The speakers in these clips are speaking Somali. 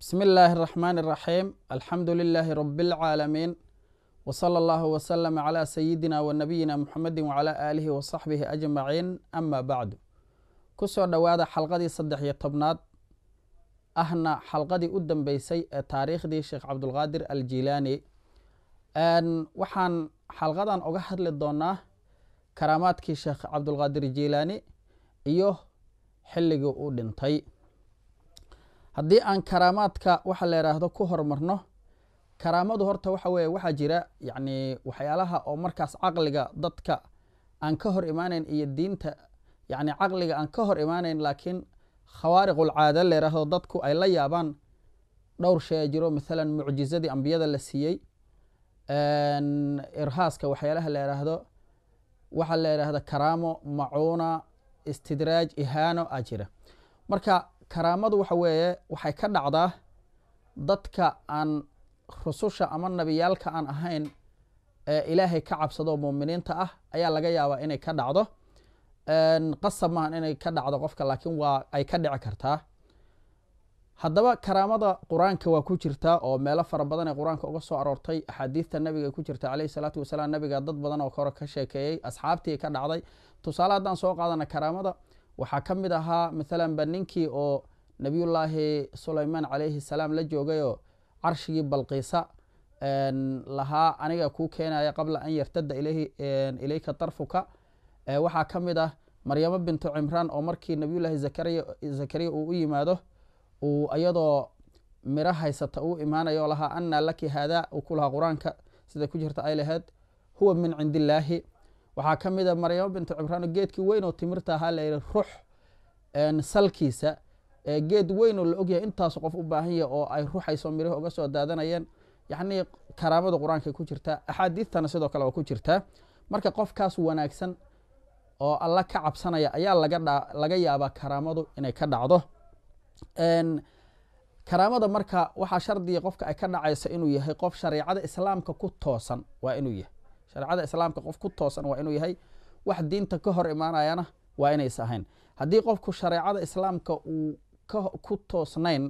بسم الله الرحمن الرحيم الحمد لله رب العالمين وصلى الله وسلم على سيدنا ونبينا محمد وعلى آله وصحبه أجمعين أما بعد kusoo dhowaada xalqadii saddex iyo tobnaad ahna xalqadii u dambeysay ee taariikhdii sheekh cabdulqaadir al jiilaani waxaan xalqadan oga hadli doonaa karaamaadkii sheekh cabdulqaadir jiilaani iyo xilligii uu dhintay haddii aan karaamaadka waxa la yidhaahdo ku hormarno karaamadu horta waxa weye waxaa jira yacni waxyaalaha oo markaas caqliga dadka aan ka hor imaanayn iyo diinta yacni caqliga aan ka hor imaanayn laakiin khawaariqulcaada la yidhaahdo dadku ay la yaabaan dhowr shay a jiro maalan mucjizadii ambiyada la siiyey irhaaska waxyaalaha la yidhaahdo waxaa la yidhaahda karaamo macuuna istidraaj ihaano a jira marka karaamadu waxa weeye waxay ka dhacdaa dadka aan rususha ama nabiyaalka aan ahayn ee ilaahay ka cabsado muminiinta ah ayaa laga yaabaa inay ka dhacdo qasab maahan inay ka dhacdo qofka laakiin waa ay ka dhici kartaa haddaba karaamada qur-aanka waa ku jirtaa oo meelo fara badan ee qur-aanka uga soo aroortay axaadiidta nabiga ku jirta caleyhi salaatu wasalaam nabiga dad badan oo hore ka sheekeeyey asxaabtii ka dhacday tusaale haddaan soo qaadana karaamada waxaa ka mid ahaa mathalan ba ninkii oo nabiyullaahi sulaymaan calayhi salaam la joogayoo carshigii balqiisa lahaa aniga kuu keenaya qabla an yartada ilayka tarfuka waxaa ka mid ah maryamo bintu cimraan oo markii nabiyullaahi zakariya uu u yimaado uu iyadoo miro haysata uu imaanayo lahaa annaa laki haada uu ku lahaa qur-aanka sida ku jirta ay laheyd huwa min cindi waxaa ka mida maryamo bintu cibraano geedkii weyn timirta ahaa layihi rux salkiisa geed weyn oo la ogyahay intaasu qof u baahan yaha oo ay ruxayso mirih oga soo daadanayeen yacnii karaamada qur-aankay ku jirtaa axaadiidtana sidoo kale waa ku jirtaa marka qofkaas wanaagsan oo alla ka cabsanaya ayaa laga yaabaa karaamadu inay ka dhacdo karaamada marka waxaa shardiga qofka ay ka dhacaysa inuu yahay qof shareicada islaamka ku toosan waa inuu yahay shareecada islaamka qof ku toosan waa inuu yahay wax diinta ka hor imaanayana waa inaysa ahayn haddii qofku shareecada islaamka uu ku toosnayn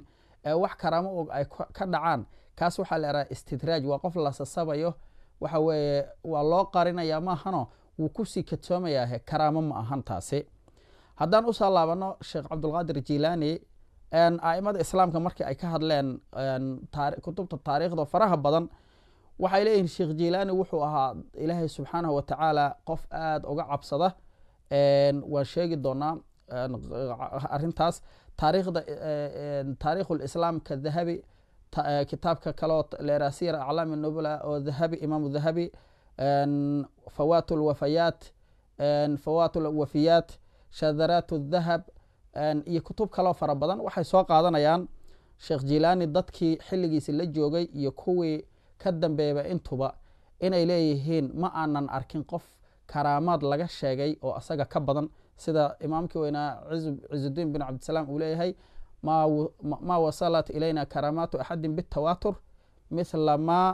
ee wax karaamo og ay ka dhacaan kaas waxaa la eraha istidraaj waa qof la sasabayo waxa weeye waa loo qarinayaa maahano wuu kusii katoomayaahe karaamo ma ahan taasi haddaan usoo laabano sheekh cabdulqaadir jilaani a'imada islaamka markii ay ka hadleen kutubta taariikhda faraha badan waxay leeyihin sheekh jilaani wuxuu ahaa ilaahay subxaanahu watacaala qof aad uga cabsada waan sheegi doonaa arintaas taarikhda taarikhul islaamka dahabi kitaabka kaleo leerasir aclaami nubla oo dahabi imaamu dahabi fawat lwafayaat fawat lwafiyaat shadaraat dahab iyo kutub kaloo fara badan waxay soo qaadanayaan sheekh jilaani dadkii xilligiisi la joogay iyo kuwii ka dambeeba intuba inay leeyihiin ma aanan arkin qof karaamaad laga sheegay oo asaga ka badan sida imaamkii weynaa cizudiin bin cabdisalaam uu leeyahay maa wasalat ilayna karaamaatu axadin bitawaatur mila maa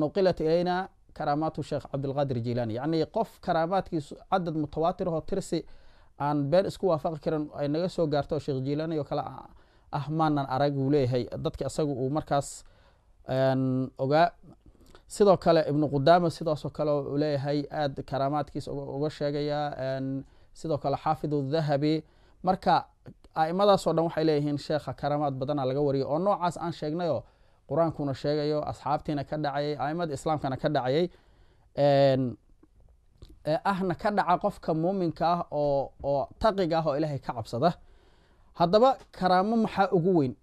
nuqilat ilayna karaamaatu sheekh cabdilqaadir jilani yacnii qof karaamaadkiisu cadad mutawaatir oo tirsi aan been isku waafaqi karin ay naga soo gaarto sheekh jilaani oo kale ah, ah maanan arag uu leeyahay dadka isaga uu markaas ogaa sidoo kale ibnu qudaama sidaasoo kale u leeyahay aad karaamaadkiisa uga sheegaya sidoo kale xaafid dahabi marka aimadaasoo dhan waxay leeyihiin sheekha karaamaad badana laga wariyay oo noocaas aan sheegnayoo qur-aankuna sheegayo asxaabtiina ka dhacayay aimada islaamkana ka dhacayay ahna ka dhaca qofka muuminka ah oo taqiga ah oo ilaahay ka cabsada haddaba karaamo maxaa ugu weyn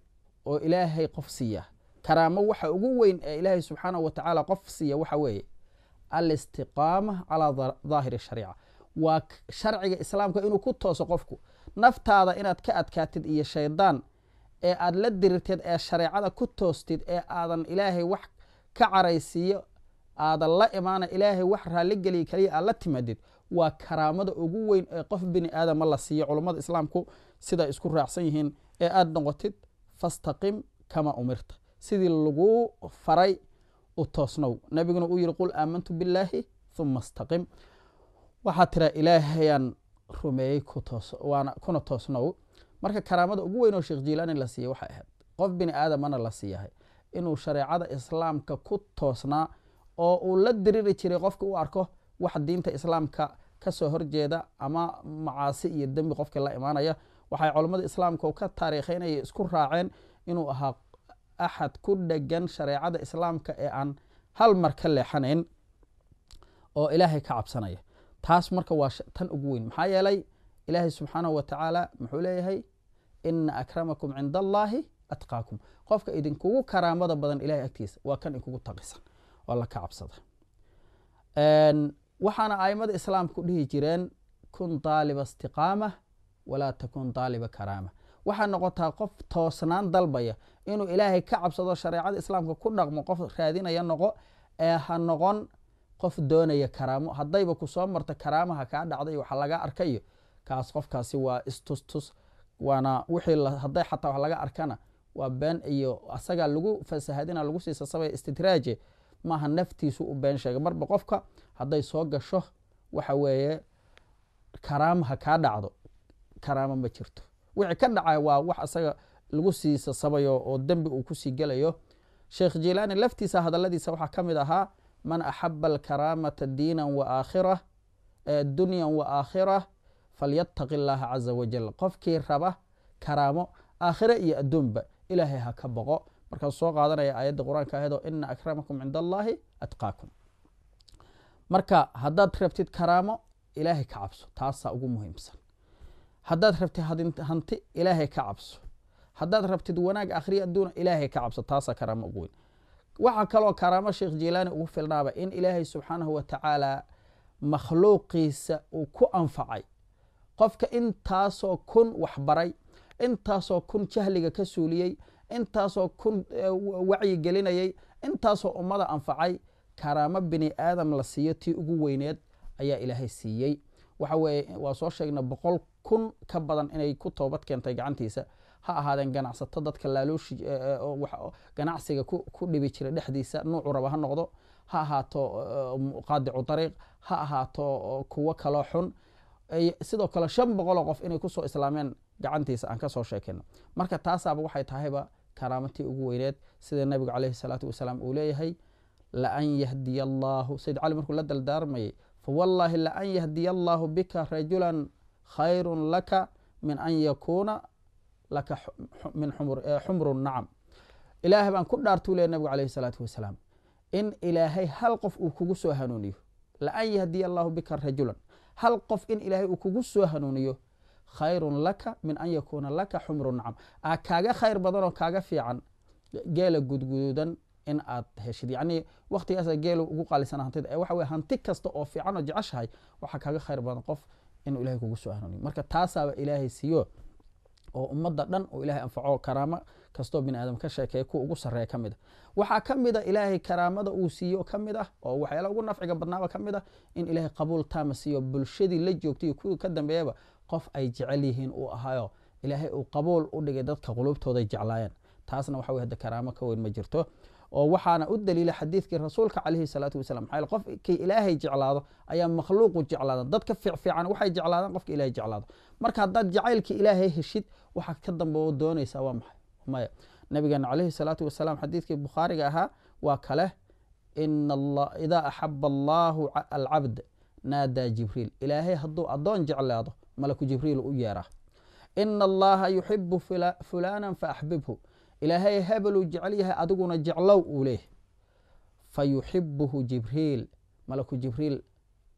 oo ilaahay qof siiya karaamo waxa ugu weyn ee ilaahay subxaanahu wa qof siiya waxa weeye alistiqaama calaa daahiri shariica waa sharciga islaamka inuu ku tooso qofku naftaada inaad ka adkaatid iyo shaydaan ee aada la dirirteed ee shareecada ku toostid ee aadan ilaahay wax ka caraysiiyo aadan la imaana ilaahay wax raalligeliya kaliya aad la timaadid waa karaamada ugu weyn ee qof bini aadama la siiyo culummada islaamku siday isku raacsan yihiin ee aada noqotid fastaqim kama umirta sidii lagu faray u toosnow nabiguna uu yihi qul aamantu billaahi uma istaqim waxaa tiraa ilaahayaan rumeeyey kuna toosnow marka karaamada ugu weyn oo sheekh jiilaani la siiyey waxay ahayd qof bini aadamana la siiyahay inuu shareecada islaamka ku toosnaa oo uu la diriri jiray qofka u arko wax diinta islaamka kasoo horjeeda ama macaasi iyo dembi qofka la imaanaya waxay culammada islaamka ka taariikheynaya isku raaceen inuu ahaa axad ku dhegan shareecada islaamka ee aan hal mar ka leexanayn oo ilaahay ka cabsanaya taas marka waa tan ugu weyn maxaa yeelay ilaahay subxaanahu wa tacaala muxuu leeyahay ina akramakum cind allaahi atqaakum qofka idinkugu karaamada badan ilahay agtiisa waa kan inkugu taqisan oo la cabsada waxaana aimada islaamku dhihi jireen kun daaliba istiqaama walaa takun daaliba karaama waxaa noqotaa qof toosnaan dalbaya inuu ilaahay ka cabsado shareecada islaamka ku dhaqmo qof raadinaya noqo ee ha noqon qof doonaya karaamo haddayba kusoo marta karaamaha kaa dhacday waxa laga arkayo kaas qofkaasi waa istustus waana wixii hadday xataa wax laga arkana waa been iyo asagaa lagu fasahadina lagu sii sasabaya istidraaje maaha naftiisu u been sheega marba qofka hadday soo gasho waxa weeye karaamaha kaa dhacdo karaamo ma jirto wixii ka dhacay waa wax asaga lagu sii sasabayo oo dembi uu kusii gelayo sheekh jilaani laftiisa hadaladiisa waxaa ka mid ahaa man axaba alkaraamata diinan waakhirah dunyan waakhirah falyataqi اllaaha caza wajal qofkii raba karaamo aakhire iyo adduunba ilaahay ha ka boqo markaasuu soo qaadanaya aayadda qur-aanka ahedo ina akramakum cinda allahi atqaakum marka haddaad rabtid karaamo ilaahay ka cabso taasaa ugu muhiimsan haddaad rabtid hanti ilaahay ka cabso haddaad rabtid wanaag akhriya adduuna ilaahay ka cabso taasaa karaamo ugu weyn waxaa kaloo karaamo sheekh jilaani ugu filnaaba in ilaahay subxaanahu wa makhluuqiisa uu ku anfacay qofka intaasoo kun waxbaray intaasoo kun jahliga ka suuliyey intaasoo kun eh, wacyi gelinayay intaasoo ummada anfacay karaamo bini aadam la siiyo tii ugu weyneed ayaa ilaahay siiyey waxa weeye waa soo sheegna boqol kun ka badan inay ku toobad keentay gacantiisa ha ahaadeen ganacsato dadka laalooshi e, e, ganacsiga ku dhibi jira dhexdiisa nuucu raba ha noqdo ha ahaato e, qaadicu dariiq ha ahaato kuwo kaloo xun sidoo kale shan boqoloo qof inay kusoo islaameen gacantiisa aan kasoo sheekayno marka taasaaba waxay tahayba karaamatii ugu weyneed sida nabigu caleyhi salaatu wasalaam uu leeyahay laan yahdiya allaahu sayid cali markuu la daldaarmayay fawallaahi laan yahdiya allaahu bika rajulan khayrun laka min an yakuuna laka min xumru eh, nacam ilaahay baan ku dhaartuu nabigu calayhi salaatu wasalaam in ilaahay hal qof uu kugu soo hanuuniyo laan yahdiya allaahu bika rajulan hal qof in ilaahay uu kugu soo hanuuniyo khayrun laka min an yakuuna laka xumru nacam a kaaga khayr badanoo kaaga fiican geela gudguudan in aad heshid yacnii wakhtigaasa geelu ugu qaalisan hantida ee eh, waxa weye hanti kasta oo fiican oo jeceshahay waxaa kaaga khayr badan qof inuu ilahay kugu soo hanuuniyo marka taasaaba ilaahay siiyo oo ummadda dhan oo ilahay anfaco karaamo kastoo bini aadam ka sheekeeya kuwa ugu sarreeya ka mid a ah. waxaa ka mid a ilaahay karaamada uu siiyo ka mid ah oo waxyaalaha ugu nafciga badnaaba ka mid ah in ilaahay qabuul taama siiyo bulshadii la joogtay iyo kuwii ka dambeeyaba qof ay jecel yihiin uu ahaayo ilaahay uu qabuul u dhigay dadka qulubtooday jeclaayeen taasna waxa wey hada karaamo ka weyn ma jirto oo waxaana u daliila xadiidkii rasuulka caleyhi salaatu wasalam maxaa qofkii ilaahay jeclaado ayaa makhluuqu jeclaada dadka fiicfiican waxay jeclaadaan qofka ilaahay jeclaado marka haddaad jacaylkii ilaahay heshid waxaa ka damba doonaysaa waa maxay maya nabigeena caleyhi salaatu wasalaam xadiidkii bukhaariga ahaa waa kale idaa axaba allaahu alcabd naadaa jibriil ilaahay hadduu addoon jeclaado malaku jibriil u yeeraa ina allaha yuxibu fulaana faaxbibhu ilaahay hebeluu jecel yahay adiguna jeclow uu leeh fa yuxibuhu jibriil malaku jibriil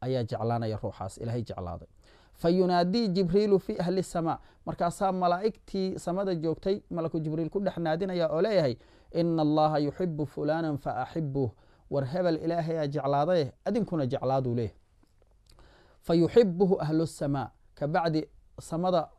ayaa jeclaanaya ruuxaas ilaahay jeclaaday fa yunaadii jibriilu fii ahli samaa markaasaa malaa'igtii samada joogtay malaku jibriil ku dhex naadinaya oo leeyahay ina allaha yuxibu fulaanan fa axibuh war hebel ilaahayaa jeclaadaye adinkuna jeclaaduu leeh fa yuxibuhu ahlu samaa kabacdi samada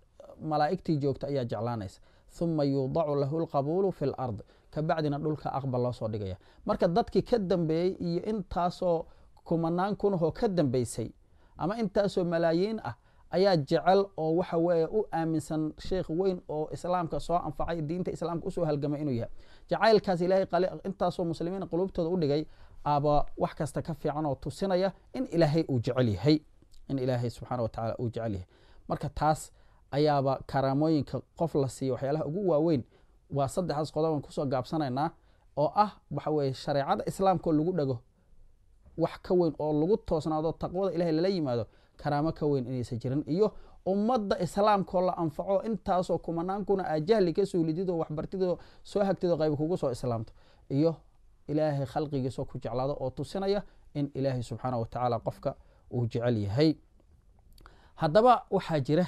malaa'igtii joogta ayaa jeclaanaysa uma yuudacu lahu lqabuulu fi lard kabacdina dhulka aqbal loo soo dhigaya marka dadkii ka dambeeyey iyo intaasoo kumanaan kunahoo ka dambeysay ama intaasoo malaayiin ah ayaa jecel oo waxa weeye u aaminsan sheikh weyn oo islaamka soo anfacay diinta islaamka usoo halgamay inuu yahay jacaylkaas ilaahay intaasoo muslimiin qulubtooda u dhigay aba wax kasta ka fiican oo tusinaya in ilaahay uu jecel yahay in ilaahay subxaana wa tacaala uu jecel yahay marka taas ayaaba karaamooyinka qof la siiya waxyaalaha ugu waaweyn waa saddexdaas qodoban kusoo gaabsanaynaa oo ah waxa weeye shareecada islaamka lagu dhago wax ka weyn oo lagu toosnaado taqwada ilahay lala yimaado karaamo ka weyn inaysan jirin iyo ummadda islaamkaoo la anfaco intaasoo kumanaankuna aa jahli ka suulididoo waxbartidoo soo hagtidoo qayb kugu soo islaamto iyo ilaahay khalqigiisoo ku jeclaado oo tusinaya in ilaahay subxaana wa tacaala qofka uu jecel yahay haddaba waxaa jira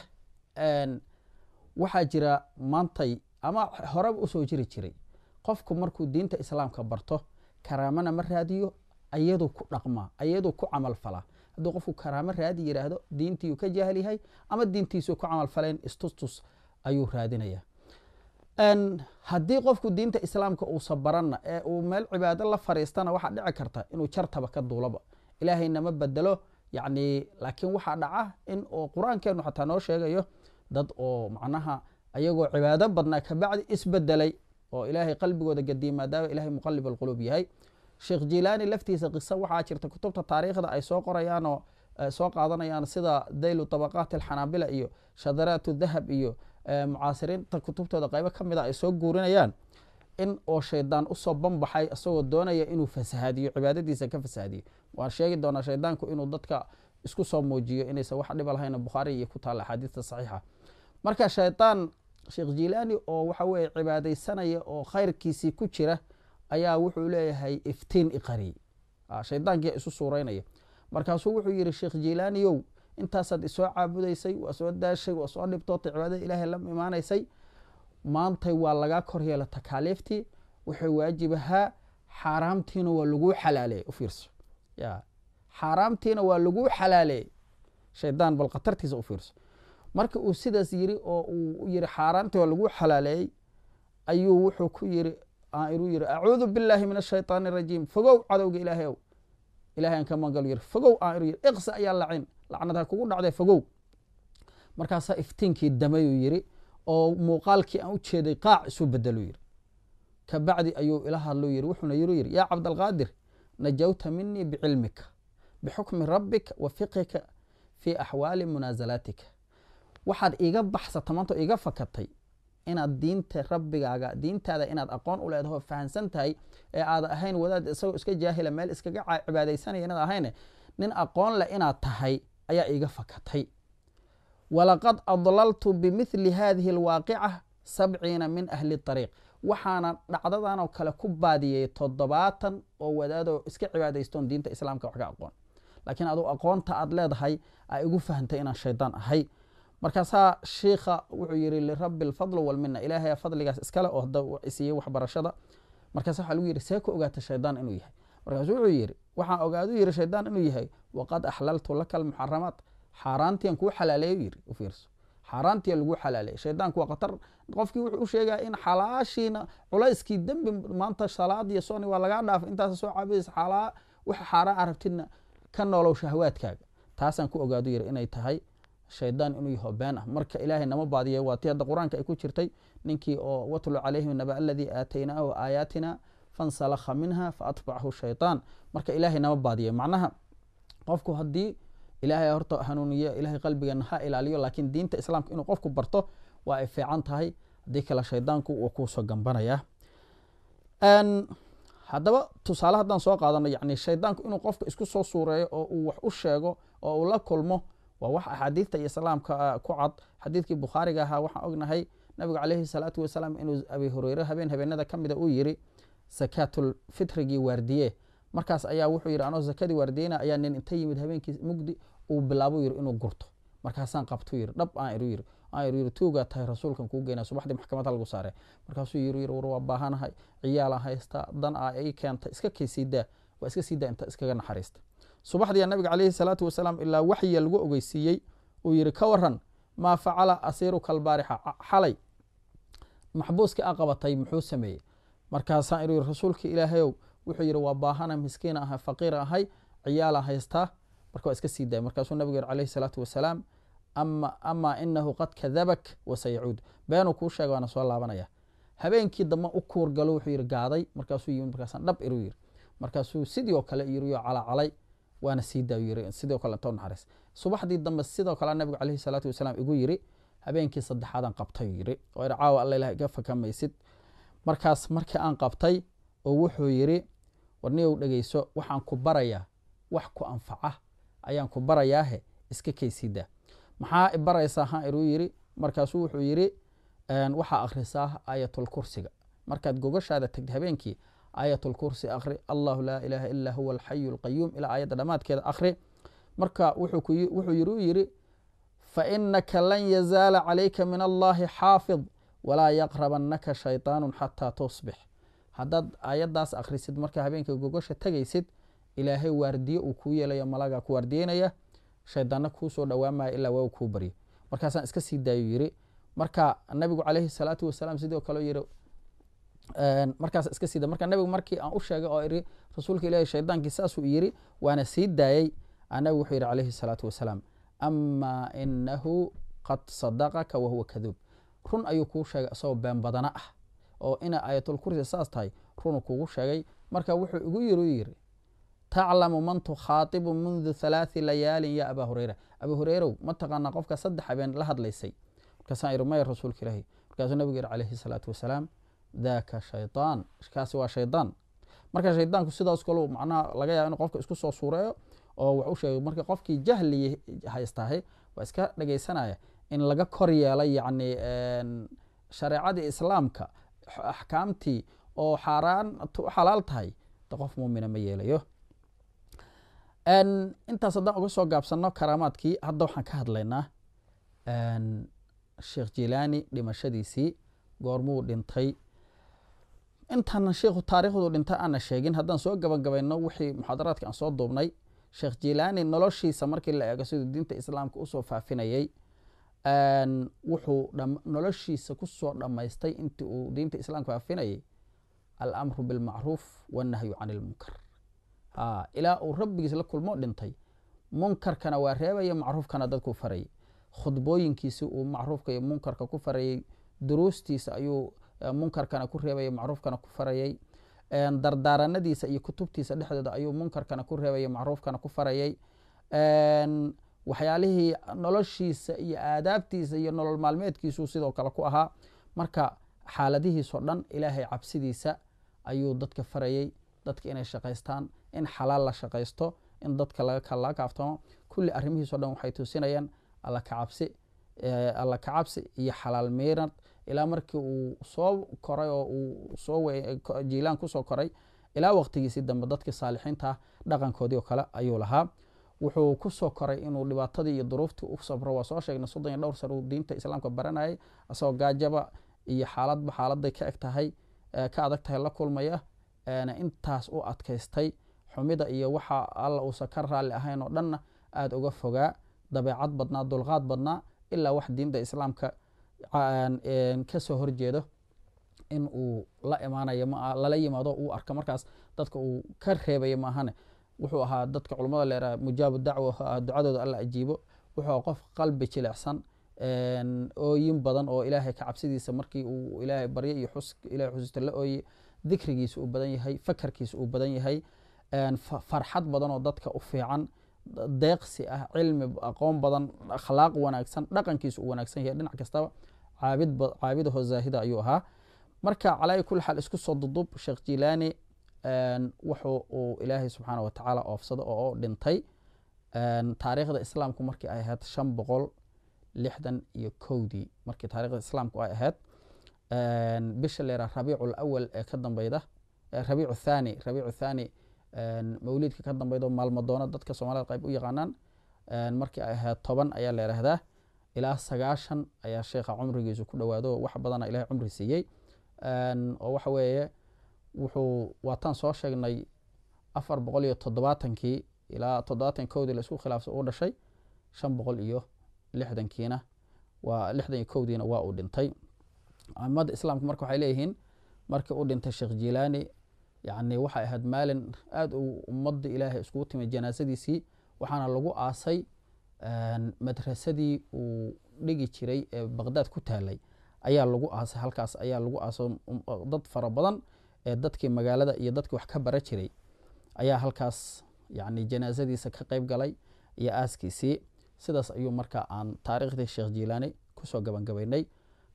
waxaa jira maantay ama horeba usoo jiri jiray qofku markuu diinta islaamka barto karaamana ma raadiyo ayaduu ku dhaqmaa ayaduu ku camal falaa hadduu qofku karaamo raadi yidhaahdo diintiiuu ka jaahil yahay ama diintiisuu ku camalfaleen istustus ayuu raadinaya haddii qofku diinta islaamka uusa baranna ee uu meel cibaado la fariistana waxaa dhici karta inuu jartaba ka duulaba ilaahayna ma bedelo yacni laakiin waxaa dhaca in uu qur-aankeenu xataa noo sheegayo dad oo macnaha ayagoo cibaado badnaa kabacdi isbedelay oo ilaahay qalbigooda gadiyay maadaama ilahay muqalib alquluub yahay sheekh jilaani laftiisa qiso waxaa jirta kutubta taariikhda ay soo qorayaanoo eh, soo qaadanayaan sida daylu tabaqaat alxanaabila iyo shadaraatu dahab iyo eh, mucaasiriinta kutubtooda qaybo ka mid a ah ay soo guurinayaan in oo shaydaan usoo banbaxay isagoo doonaya inuu fasahadiyo cibaadadiisa ka fasahadiyo waan sheegi doonaa shaydaanku inuu dadka isku soo muujiyo inaysan wax dhiba ah lahayna bukhaari iyo ku taalla axaadiista saxiixa marka shaydaan sheekh jilaani oo waxa weye cibaadaysanaya oo khayrkiisii ku jira ayaa wuxuu leeyahay iftiin iqari ah, shaydaankia isu suuraynaya markaasuu wuxuu yidhi sheekh jilaaniyow intaasaad isoo caabudaysay waa soo daashay waa soo dhibtoota cibaadada ilaahay la imaanaysay maantay waa lagaa kor yeela takaaliiftii wuxuu waajib ahaa xaaraamtiina waa laguu xalaaleey u fiirso ya xaaraamtiina waa laguu xalaaleey shaydaan bal khatartiisa u fiirso marka uu sidaas yiri oo uu yiri xaaraanto lagu xalaaleeyey ayuu wuxuu ku yiri aairuu yiri acuudu billaahi min ashaytaani arajiim fogow cadowga ilaahayow ilahay ka maangalu yiri fogow aairu yiri iqsi ayaa lacin lacnadaha kugu dhacday fogow markaasaa iftiinkii damayuu yiri oo muuqaalkii aan u jeeday qaac isu bedeluu yiri kabacdi ayuu ila hadluu yiri wuxuuna yiru yiri yaa cabdalqaadir najawta minii bicilmika bixukmi rabbika wa fiqhika fii axwaali munaasalatika waxaad iga baxsata maanta iga fakatay inaad diinta rabbigaaga diintaada inaad aqoon u leedaho fahamsan tahay ee aad ahayn wadaad isagoo iska jaahila meel iskaga cibaadaysanaya inaad ahayn nin aqoon leh inaad tahay ayaa iga fakatay walaqad adlaltu bimithli hadihi alwaaqica sabciina min ahli اطariiq waxaana dhacdadanoo kale ku baadiyey toddobaatan oo wadaadoo iska cibaadaystoon diinta islaamka wax ka aqoon laakiin aduu aqoonta aad leedahay a igu fahantay inaan shaydaan ahay markaasaa shiikha wuxuu yihi lirabi lfadl walmina ilaahaya fadligaas iskale oo hada isiiyey waxbarashada markaasa waxaa lagu yihi see ku ogaata shaydaan inuu yahay markaasu wuxuu yihi waxaa ogaadu yihi shaydaan inuu yahay waqad axlaltu laka almuxaramaat xaaraantian kuu xalaaleey yiri u fiirso xaaraantiya lagu xalaalay shaydaanku waa khatar qofkii wuxuu u sheegaa in xalaashiina culayskii dembi maanta salaad iyo soni waa lagaa dhaafay intaas soo cabays xalaa waxa xaaraan arabtidna ka noolow shahwaadkaaga taasaan ku ogaadu yiri inay tahay shaydaan inuu yaho been ah marka ilaahay nama baadiya waa ti hadda qur-aanka ay ku jirtay ninkii oo watlu calayhim naba aladii aataynaahu aayaatina fansalakha minha faatbacahu shaytaan marka ilaahay nama baadiya macnaha qofku haddii ilaahay horta hanuuniyo ilaahay qalbigeena ha ilaaliyo laakiin diinta islaamka inuu qofku barto waa ay fiican tahay haddii kale shaydaanku uu kuusoo gambanayaa haddaba tusaale haddaan soo qaadano yani shaydaanku inuu qofka isku soo suureeyo oo uu wax u sheego oo uu la kulmo waa wax axaadiidta iyo salaamka ah, ku cad xadiidkii bukhaariga ahaa waxaan ognahay nabigu caleyhi salaatu wasalaam inuu abi hureyre habeen habeenada ka mida uu yiri sakaatul waardiye markaas ayaa wuxuu yidhi anoo sakadii waardiyeyna ayaa nin inta yimid habeenkii mugdi uu bilaabuu yiri inuu gurto markaasaan qabtuu yiri dhab aan iru yiri aan iru yiri tuugaa tahay rasuulkan kuu geyna subaxdii maxkamadda lagu saare markaasuu yiru yiri war waa baahanahay ciyaalaan haysta dan a ii keenta iska kii waa iska siidaa inta iskaga naxariista subaxdiyaa nabiga caleyhi salaatu wasalaam ilaa waxya lagu ogeysiiyey uu yidhi ka waran maa facala asiiruka albaarixa xalay maxbuuskii a qabatay muxuu sameeyey markaasaa inuu yii rasuulka ilaahayow wuxuu yidhi waa baahana miskiin ahay faqiir ahay ciyaala haystaa marka waa iska sii daaya markaasuu nabigu yidhi caleyhi salaatu wasalaam amaa inahu qad kadabak wasayacuud beenuu kuu sheega waana soo laabanaya habeenkii dambe u kuurgalo wuxuu yidhi gaaday markaasuu yimid markaasaan dhab iruu yidhi markaasuu sidii oo kale yiriyo calacalay waana sii daa yiri sidoo kalenta u naxariis subaxdii dambe sidoo kale nabigu caleyhi salaatu wasalaam igu yiri habeenkii saddexaadaan qabtay yiri oo caawa alla ilaah iga fakamaysid markaas markii aan qabtay oo wuxuu yiri warniyow dhegeyso waxaan ku barayaa wax ku anfaca ayaan ku barayaahe iska kaysidaa maxaa ibaraysaa han iruu yiri markaasuu wuxuu yiri waxaa akhrisaa aayatulkursiga markaad gogashaada tagta habeenkii aayat lkursi akhri allahu laa ilaaha ilaa huwa alxayu alqayuum ilaa aayadda dhammaadkeeda akhri marka wuxuu yiri u yidhi fainaka lan yazaala calayka min allahi xaafid walaa yaqrabannaka shaytaanu xataa tusbix haddaad aayaddaas akhrisid marka habeenka gogosha tegaysid ilaahay waardiye uu kuu yeelayo malagaa ku waardiyeynaya shaydaanna kuusoo dhowaamaya ilaa waa kuu baryo markaasaan iska sii daayo yiri marka nabigu calayhi salaatu wasalaam sidoo kaleo yiri markaas iska sida marka nabigu markii aan u sheegay oo iri rasuulka ilaahi shaydaankii saasuu yiri waana sii daayey anabigu wuxuu yidhi calayhi salaatu wasalaam amaa inahu qad sadaqaka wahuwa kaduub run ayuu kuu sheegay isagoo been badana ah oo ina ayatul saas tahay runu kuugu sheegay marka wuxuu igu yiru yiri taclamu man tukhaatibu mundu halaati layaalin ya aba hureyra abaa hureyrow ma taqaanaa qofka saddex habeen la hadlaysay markaasaan iri maya rasuulka ilaahi markaasuu nabigu yidhi calayhi salaatu wasalaam daka shayطaan kaasi waa shaydaan marka shaydaanku sidaas kale macnaha laga yaaba in qofka isku soo suureeyo oo wax u marka qofkii jahli haystahay waa iska dhageysanaya in laga kor yeelo yani shareecadii islaamka axkaamtii oo xaaraan u xalaal tahay de qof muumina ma yeelayo intaas haddaan uga soo gaabsano karaamaadkii hadda waxaan ka hadlaynaa sheekh jilani dhimashadiisii goormuu dhintay intaana sheikhu taarikhdu dhinta aana sheegin haddaan soo gabagabayno wixii muxaadaraadka aan soo duubnay sheekh jilaani noloshiisa markii la eego siduu diinta islaamka usoo faafinayay wuxuu noloshiisa kusoo dhammaystay intii uu diinta islaamka faafinayay alamru bilmacruuf wannahyu can ilmunkar ilaa uu rabbigiis la kulmo dhintay munkarkana waa reebaya macruufkana dadkuu farayay khudbooyinkiisi uu macruufka iyo munkarka ku farayay duruustiisa ayuu Eh, munkarkana ku reebaya macruufkana ku farayay dardaaranadiisa iyo kutubtiisa dhexdooda ayuu munkarkana ku reebaya macruufkana ku farayay waxyaalihii noloshiisa iyo aadaabtiisa iyo nolol maalmeedkiisuu sidoo kale ku ahaa marka xaaladihiisoo dhan ilaahay cabsidiisa ayuu dadka farayay dadka inay shaqaystaan in xalaal la shaqaysto in dadka laga kaaftamo kulli arrimihiisoo dhan waxay ka cabsi eh, alla ka cabsi iyo xalaal meerad ilaa markii uu soo koray oo uu soojiilaan kusoo koray ilaa waqtigiisii dambe dadkii saalixiinta ah, dhaqankoodii oo kale ayuu lahaa wuxuu kusoo koray inuu dhibaatadii iyo duruuftii u sabro waa soo sheegnay soddon iyo dhowr sano uu diinta islaamka baranayay asagoo gaajaba iyo xaaladba xaaladay ka eg tahay ka adag tahay la kulmaya intaas u adkaystay xumida iyo waxa alla uusan ka raalli ahayn oo dhanna aada uga fogaa dabeecad badnaa dulqaad badnaa ilaa wax diinta islaamka kasoo horjeedo in uu la imaanayo lala yimaado uu arka markaas dadka uu ka reebayo maahane wuxuu ahaa dadka culamada leeraha mujaabu dacwa ducadooda alla ajiibo wuxuu qof qalbi jilecsan ooyin badan oo ilaahay ka cabsidiisa markii uu ilaahay baryo iyo ilahay xusuusta la ooye dikrigiisa uu badan yahay fakarkiisa uu badan yahay farxad badan oo dadka u fiican deeqsi ah cilmi aqoon badan akhlaaq wanaagsan dhaqankiisa uu wanaagsan yahay dhinac kastaba caabidahoo zaahida ayuu ahaa marka calaa kuli xaal isku soo dudub sheekh jilaani wuxuu uu ilaahay subxaana watacaala oofsada oo dhintay taariikhda islaamku markii ay ahayd shan boqol lixdan iyo kowdii markii taarikhda islaamku ay ahayd bisha leera rabiicu ee ka dambeyda rabiicu thani rabiicu thani mawliidka ka dambeydoo maalmadoona dadka soomaalida qayb u yaqaanaan markii ay ahayd toban ayaa la yidhaahdaa ilaa sagaashan ayaa sheekha cumrigiisu ku dhawaado wax badana ilahay cumri siiyey oo waxa weeye wuxuu waataan soo sheegnay afar boqol iyo toddobaatankii ilaa toddobaatan kowdii laisku khilaafsa uu dhashay shan boqol iyo lixdankiina waa lixdan iyo kowdiina waa uu dhintay amadda islaamka marka waxay leeyihiin markii u dhintay sheekh jilaani yacni waxay ahayd maalin aada uu ummadda ilaahay iskugu timid janaasadiisii waxaana lagu aasay madrasadii uu dhigi jiray ee baqdaad ku taalay ayaa lagu aasay halkaas ayaa lagu aasay um, um, dad fara badan ee dadkii magaalada iyo dadkii wax ka bara jiray ayaa halkaas yacni janaasadiisa ka qeyb galay iyo aaskiisii sidaas ayuu marka aan taariikhdii sheekh jiilaani kusoo gabagabaynay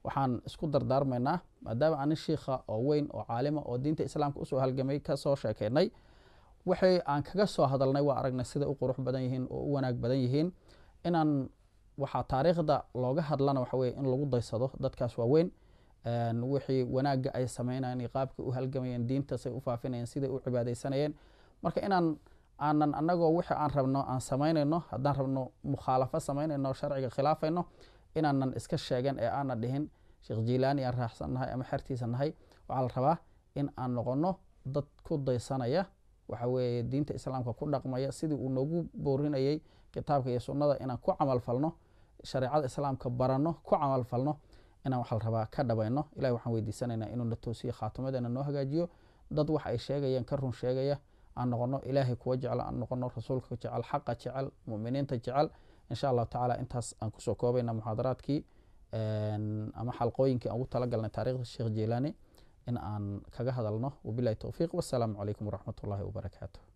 waxaan isku dardaarmaynaa maadaama anin shiikha oo weyn oo caalima ah, oo diinta islaamka usoo halgamay kasoo sheekeynay waxay aan kaga soo hadalnay waa aragnay sida u qurux badan yihiin oo u wanaag badan yihiin inaan waxaa taariikhda looga hadlana waxa in lagu daysado dadkaas waaweyn wixii wanaagga ay sameynayeen qaabkii u halgamayeen diintaasay u faafinayeen siday u cibaadaysanayeen marka inaan aanan anagoo wixii aan rabno aan samaynayno haddaan rabno mukhaalafo samaynayno sharciga khilaafayno inaanan iska sheegan ee aanan dhihin sheekh jiilaani aan raaxsan ama xertiisa nahay waxaa la rabaa in aan noqono dad ku daysanaya waxa weeye diinta islaamka ku dhaqmaya sidii uu noogu boorinayay kitaabka iyo sunnada inaan ku camal falno shareecada islaamka baranno ku camal falno inaan waxal rabaa ka dhabayno ilahi waxaan weydiisanaynaa inuuna toosiyo khaatimadeena noo hagaajiyo dad wax ay sheegayaan ka run sheegaya aan noqono ilaahay kuwa jecel aan noqono rasuulka jecel xaqa jecel muminiinta jecel insha allahu tacaala intaas aan kusoo koobayna muxaadaraadkii ama xalqooyinkii aan ugu talagalnay taarikhda sheekh jilaani in aan kaga hadalno wabilahi towfiiq wasalaamu calaykum waraxmat ullahi